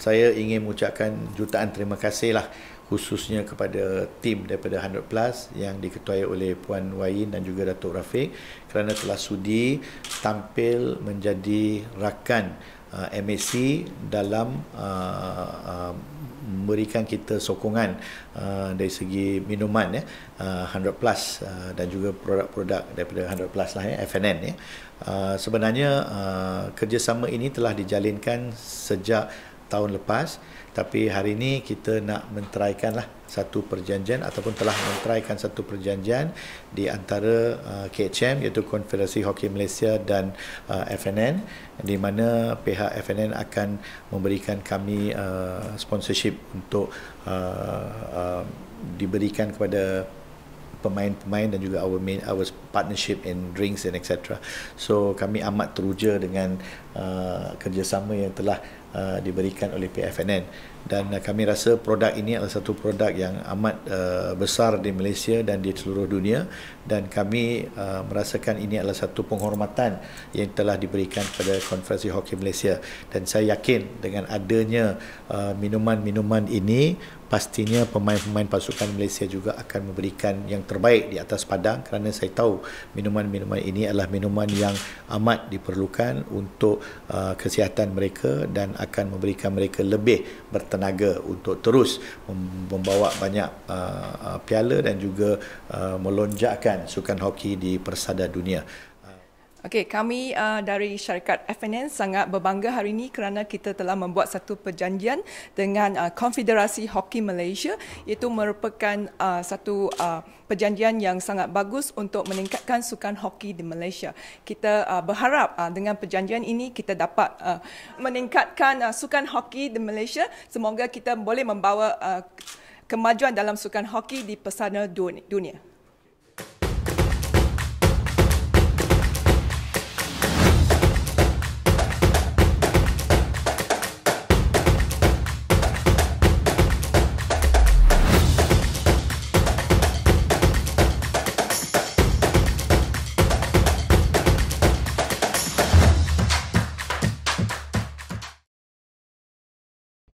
saya ingin mengucapkan jutaan terima kasih lah khususnya kepada tim daripada 100 Plus yang diketuai oleh Puan Wain dan juga Datuk Rafiq kerana telah sudi tampil menjadi rakan uh, MAC dalam uh, uh, memberikan kita sokongan uh, dari segi minuman ya uh, 100 plus uh, dan juga produk-produk daripada 100 plus lah ya FNN ya uh, sebenarnya uh, kerjasama ini telah dijalinkan sejak tahun lepas tapi hari ini kita nak menteraikan lah satu perjanjian ataupun telah menteraikan satu perjanjian di antara uh, KHM iaitu Konfederasi Hoki Malaysia dan uh, FNN di mana pihak FNN akan memberikan kami uh, sponsorship untuk uh, uh, diberikan kepada pemain-pemain dan juga our main our partnership in drinks and etc. So kami amat teruja dengan uh, kerjasama yang telah uh, uh, diberikan oleh PFNN dan uh, kami rasa produk ini adalah satu produk yang amat uh, besar di Malaysia dan di seluruh dunia dan kami uh, merasakan ini adalah satu penghormatan yang telah diberikan kepada Konferensi Hoki Malaysia dan saya yakin dengan adanya uh, minuman-minuman uh, ini pastinya pemain-pemain pasukan Malaysia juga akan memberikan yang terbaik di atas padang kerana saya tahu minuman-minuman ini adalah minuman yang amat diperlukan untuk uh, kesihatan mereka dan akan memberikan mereka lebih bertenaga untuk terus membawa banyak uh, uh, piala dan juga uh, melonjakkan sukan hoki di persada dunia. Okey, kami uh, dari syarikat FNN sangat berbangga hari ini kerana kita telah membuat satu perjanjian dengan uh, Konfederasi Hoki Malaysia Itu merupakan uh, satu uh, perjanjian yang sangat bagus untuk meningkatkan sukan hoki di Malaysia. Kita uh, berharap uh, dengan perjanjian ini kita dapat uh, meningkatkan uh, sukan hoki di Malaysia. Semoga kita boleh membawa uh, kemajuan dalam sukan hoki di pesana dunia.